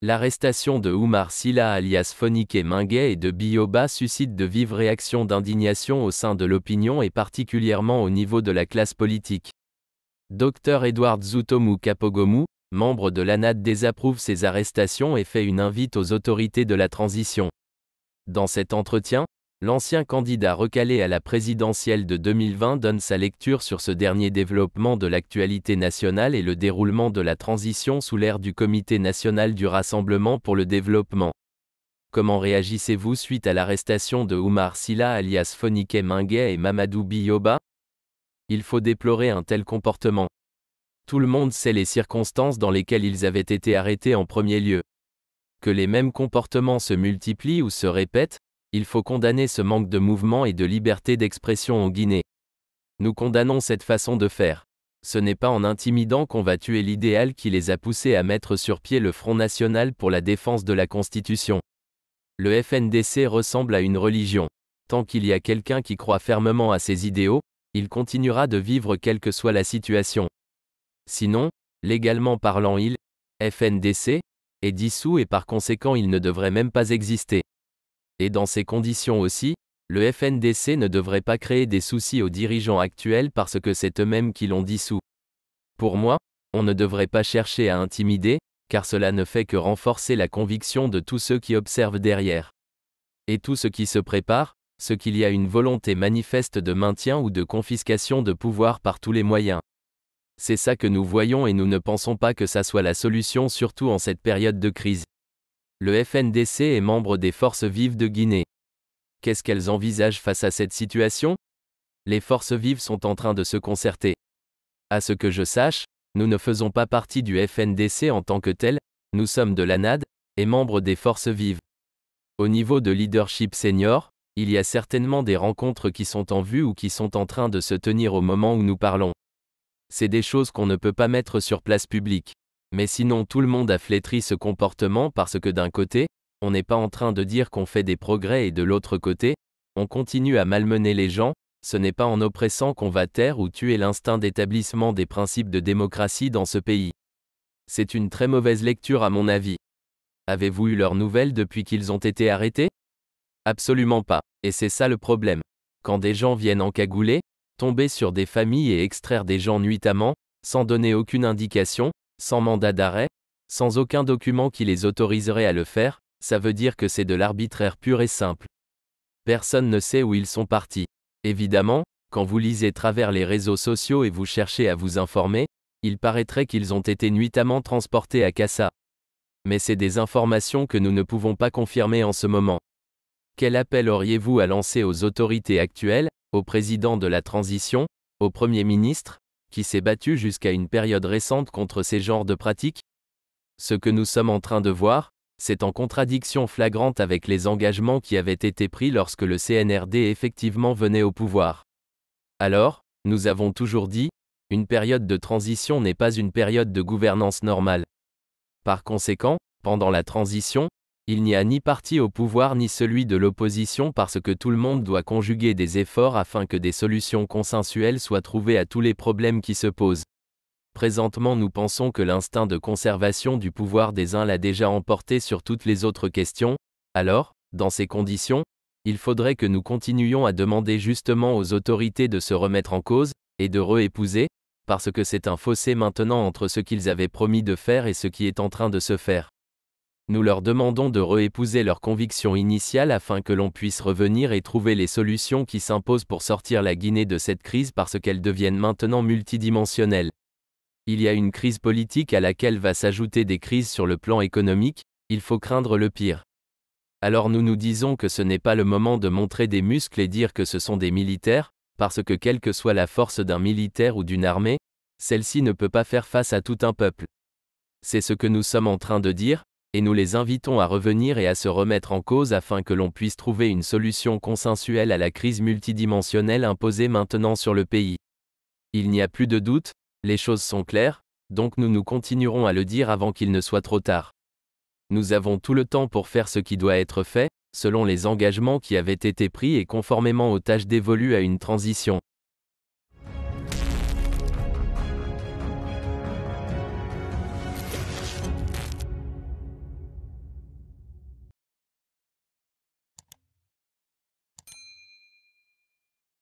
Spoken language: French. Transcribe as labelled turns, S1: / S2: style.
S1: L'arrestation de Oumar Silla alias Fonike Minguet et de Bioba suscite de vives réactions d'indignation au sein de l'opinion et particulièrement au niveau de la classe politique. Dr Edward Zutomu Kapogomu, membre de l'ANAD désapprouve ces arrestations et fait une invite aux autorités de la transition. Dans cet entretien, L'ancien candidat recalé à la présidentielle de 2020 donne sa lecture sur ce dernier développement de l'actualité nationale et le déroulement de la transition sous l'ère du Comité national du Rassemblement pour le développement. Comment réagissez-vous suite à l'arrestation de Oumar Silla alias Fonike Minguet et Mamadou Biyoba Il faut déplorer un tel comportement. Tout le monde sait les circonstances dans lesquelles ils avaient été arrêtés en premier lieu. Que les mêmes comportements se multiplient ou se répètent, il faut condamner ce manque de mouvement et de liberté d'expression en Guinée. Nous condamnons cette façon de faire. Ce n'est pas en intimidant qu'on va tuer l'idéal qui les a poussés à mettre sur pied le Front National pour la défense de la Constitution. Le FNDC ressemble à une religion. Tant qu'il y a quelqu'un qui croit fermement à ses idéaux, il continuera de vivre quelle que soit la situation. Sinon, légalement parlant, il, FNDC, est dissous et par conséquent il ne devrait même pas exister. Et dans ces conditions aussi, le FNDC ne devrait pas créer des soucis aux dirigeants actuels parce que c'est eux-mêmes qui l'ont dissous. Pour moi, on ne devrait pas chercher à intimider, car cela ne fait que renforcer la conviction de tous ceux qui observent derrière. Et tout ce qui se prépare, ce qu'il y a une volonté manifeste de maintien ou de confiscation de pouvoir par tous les moyens. C'est ça que nous voyons et nous ne pensons pas que ça soit la solution surtout en cette période de crise. Le FNDC est membre des forces vives de Guinée. Qu'est-ce qu'elles envisagent face à cette situation Les forces vives sont en train de se concerter. À ce que je sache, nous ne faisons pas partie du FNDC en tant que tel, nous sommes de l'ANAD, et membres des forces vives. Au niveau de leadership senior, il y a certainement des rencontres qui sont en vue ou qui sont en train de se tenir au moment où nous parlons. C'est des choses qu'on ne peut pas mettre sur place publique. Mais sinon tout le monde a flétri ce comportement parce que d'un côté, on n'est pas en train de dire qu'on fait des progrès et de l'autre côté, on continue à malmener les gens, ce n'est pas en oppressant qu'on va taire ou tuer l'instinct d'établissement des principes de démocratie dans ce pays. C'est une très mauvaise lecture à mon avis. Avez-vous eu leurs nouvelles depuis qu'ils ont été arrêtés Absolument pas, et c'est ça le problème. Quand des gens viennent encagouler, tomber sur des familles et extraire des gens nuitamment, sans donner aucune indication, sans mandat d'arrêt, sans aucun document qui les autoriserait à le faire, ça veut dire que c'est de l'arbitraire pur et simple. Personne ne sait où ils sont partis. Évidemment, quand vous lisez travers les réseaux sociaux et vous cherchez à vous informer, il paraîtrait qu'ils ont été nuitamment transportés à Cassa. Mais c'est des informations que nous ne pouvons pas confirmer en ce moment. Quel appel auriez-vous à lancer aux autorités actuelles, au président de la transition, au Premier ministre, qui s'est battu jusqu'à une période récente contre ces genres de pratiques Ce que nous sommes en train de voir, c'est en contradiction flagrante avec les engagements qui avaient été pris lorsque le CNRD effectivement venait au pouvoir. Alors, nous avons toujours dit, une période de transition n'est pas une période de gouvernance normale. Par conséquent, pendant la transition, il n'y a ni parti au pouvoir ni celui de l'opposition parce que tout le monde doit conjuguer des efforts afin que des solutions consensuelles soient trouvées à tous les problèmes qui se posent. Présentement nous pensons que l'instinct de conservation du pouvoir des uns l'a déjà emporté sur toutes les autres questions, alors, dans ces conditions, il faudrait que nous continuions à demander justement aux autorités de se remettre en cause, et de re-épouser, parce que c'est un fossé maintenant entre ce qu'ils avaient promis de faire et ce qui est en train de se faire nous leur demandons de réépouser leurs convictions initiales afin que l'on puisse revenir et trouver les solutions qui s'imposent pour sortir la Guinée de cette crise parce qu'elle deviennent maintenant multidimensionnelle. Il y a une crise politique à laquelle va s'ajouter des crises sur le plan économique, il faut craindre le pire. Alors nous nous disons que ce n'est pas le moment de montrer des muscles et dire que ce sont des militaires, parce que quelle que soit la force d'un militaire ou d'une armée, celle-ci ne peut pas faire face à tout un peuple. C'est ce que nous sommes en train de dire, et nous les invitons à revenir et à se remettre en cause afin que l'on puisse trouver une solution consensuelle à la crise multidimensionnelle imposée maintenant sur le pays. Il n'y a plus de doute, les choses sont claires, donc nous nous continuerons à le dire avant qu'il ne soit trop tard. Nous avons tout le temps pour faire ce qui doit être fait, selon les engagements qui avaient été pris et conformément aux tâches dévolues à une transition.